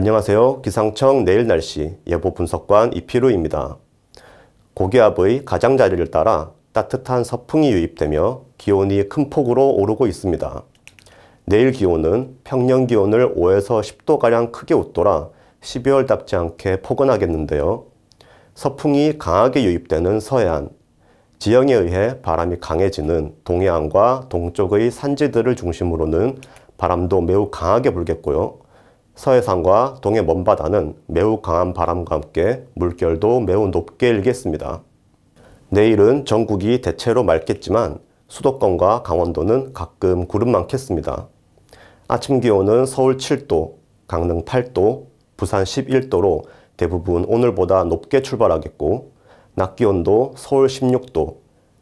안녕하세요. 기상청 내일 날씨 예보 분석관 이필우입니다. 고기압의 가장자리를 따라 따뜻한 서풍이 유입되며 기온이 큰 폭으로 오르고 있습니다. 내일 기온은 평년 기온을 5에서 10도가량 크게 웃돌아 12월답지 않게 포근하겠는데요. 서풍이 강하게 유입되는 서해안, 지형에 의해 바람이 강해지는 동해안과 동쪽의 산지들을 중심으로는 바람도 매우 강하게 불겠고요. 서해상과 동해 먼바다는 매우 강한 바람과 함께 물결도 매우 높게 일겠습니다. 내일은 전국이 대체로 맑겠지만 수도권과 강원도는 가끔 구름 많겠습니다. 아침 기온은 서울 7도, 강릉 8도, 부산 11도로 대부분 오늘보다 높게 출발하겠고 낮 기온도 서울 16도,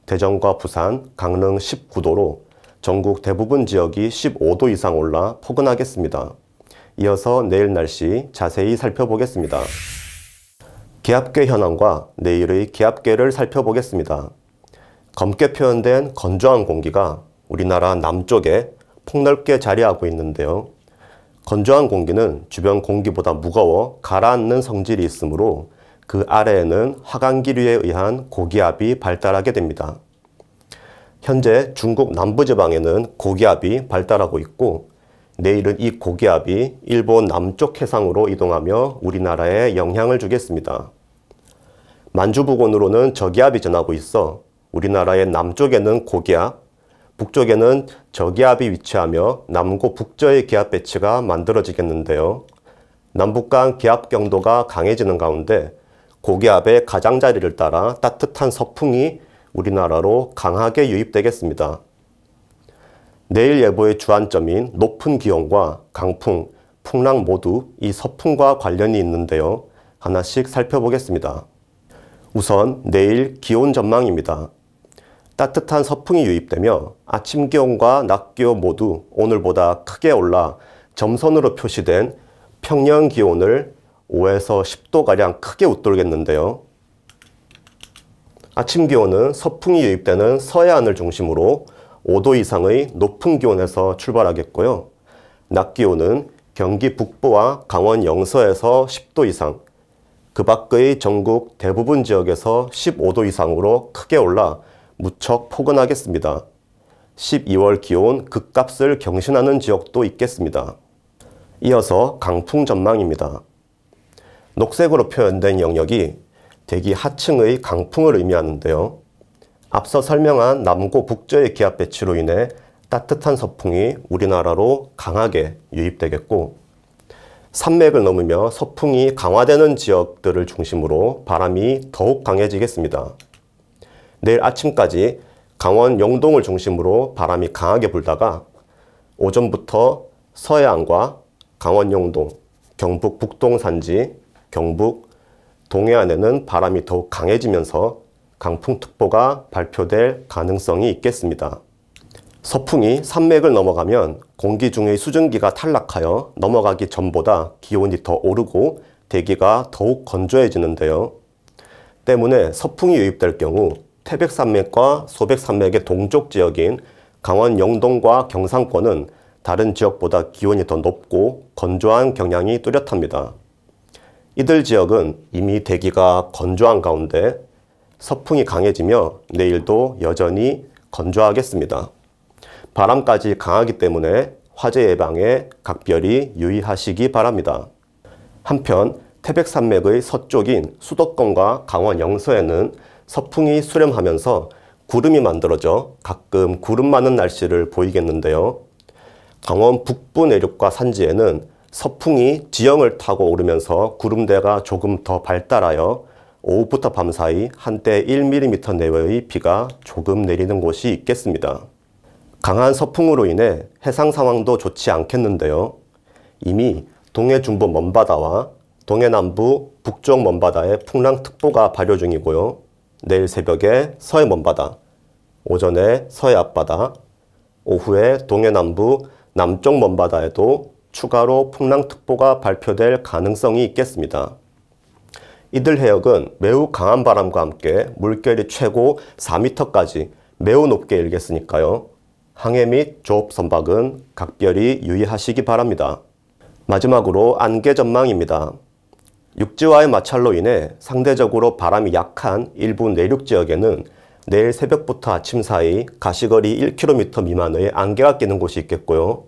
대전과 부산, 강릉 19도로 전국 대부분 지역이 15도 이상 올라 포근하겠습니다. 이어서 내일 날씨 자세히 살펴보겠습니다. 기압계 현황과 내일의 기압계를 살펴보겠습니다. 검게 표현된 건조한 공기가 우리나라 남쪽에 폭넓게 자리하고 있는데요. 건조한 공기는 주변 공기보다 무거워 가라앉는 성질이 있으므로 그 아래에는 화강기류에 의한 고기압이 발달하게 됩니다. 현재 중국 남부지방에는 고기압이 발달하고 있고 내일은 이 고기압이 일본 남쪽 해상으로 이동하며 우리나라에 영향을 주겠습니다. 만주부근으로는 저기압이 지나고 있어 우리나라의 남쪽에는 고기압, 북쪽에는 저기압이 위치하며 남고 북저의 기압 배치가 만들어지겠는데요. 남북 간 기압 경도가 강해지는 가운데 고기압의 가장자리를 따라 따뜻한 서풍이 우리나라로 강하게 유입되겠습니다. 내일 예보의 주안점인 높은 기온과 강풍, 풍랑 모두 이 서풍과 관련이 있는데요. 하나씩 살펴보겠습니다. 우선 내일 기온 전망입니다. 따뜻한 서풍이 유입되며 아침 기온과 낮 기온 모두 오늘보다 크게 올라 점선으로 표시된 평년 기온을 5에서 10도가량 크게 웃돌겠는데요. 아침 기온은 서풍이 유입되는 서해안을 중심으로 5도 이상의 높은 기온에서 출발하겠고요. 낮 기온은 경기 북부와 강원 영서에서 10도 이상, 그 밖의 전국 대부분 지역에서 15도 이상으로 크게 올라 무척 포근하겠습니다. 12월 기온 극값을 경신하는 지역도 있겠습니다. 이어서 강풍 전망입니다. 녹색으로 표현된 영역이 대기 하층의 강풍을 의미하는데요. 앞서 설명한 남고 북저의 기압 배치로 인해 따뜻한 서풍이 우리나라로 강하게 유입되겠고 산맥을 넘으며 서풍이 강화되는 지역들을 중심으로 바람이 더욱 강해지겠습니다. 내일 아침까지 강원 영동을 중심으로 바람이 강하게 불다가 오전부터 서해안과 강원 영동, 경북 북동 산지, 경북 동해안에는 바람이 더욱 강해지면서 강풍특보가 발표될 가능성이 있겠습니다. 서풍이 산맥을 넘어가면 공기 중의 수증기가 탈락하여 넘어가기 전보다 기온이 더 오르고 대기가 더욱 건조해지는데요. 때문에 서풍이 유입될 경우 태백산맥과 소백산맥의 동쪽 지역인 강원 영동과 경상권은 다른 지역보다 기온이 더 높고 건조한 경향이 뚜렷합니다. 이들 지역은 이미 대기가 건조한 가운데 서풍이 강해지며 내일도 여전히 건조하겠습니다. 바람까지 강하기 때문에 화재 예방에 각별히 유의하시기 바랍니다. 한편 태백산맥의 서쪽인 수도권과 강원 영서에는 서풍이 수렴하면서 구름이 만들어져 가끔 구름 많은 날씨를 보이겠는데요. 강원 북부 내륙과 산지에는 서풍이 지형을 타고 오르면서 구름대가 조금 더 발달하여 오후부터 밤 사이 한때 1mm 내외의 비가 조금 내리는 곳이 있겠습니다. 강한 서풍으로 인해 해상 상황도 좋지 않겠는데요. 이미 동해 중부 먼바다와 동해 남부 북쪽 먼바다에 풍랑특보가 발효 중이고요. 내일 새벽에 서해 먼바다, 오전에 서해 앞바다, 오후에 동해 남부 남쪽 먼바다에도 추가로 풍랑특보가 발표될 가능성이 있겠습니다. 이들 해역은 매우 강한 바람과 함께 물결이 최고 4m까지 매우 높게 일겠으니까요. 항해 및 조업 선박은 각별히 유의하시기 바랍니다. 마지막으로 안개 전망입니다. 육지와의 마찰로 인해 상대적으로 바람이 약한 일부 내륙 지역에는 내일 새벽부터 아침 사이 가시거리 1km 미만의 안개가 끼는 곳이 있겠고요.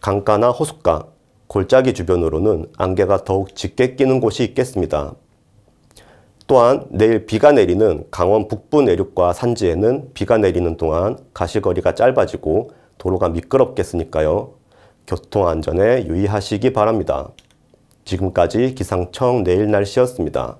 강가나 호숫가, 골짜기 주변으로는 안개가 더욱 짙게 끼는 곳이 있겠습니다. 또한 내일 비가 내리는 강원 북부 내륙과 산지에는 비가 내리는 동안 가시거리가 짧아지고 도로가 미끄럽겠으니까요. 교통안전에 유의하시기 바랍니다. 지금까지 기상청 내일 날씨였습니다.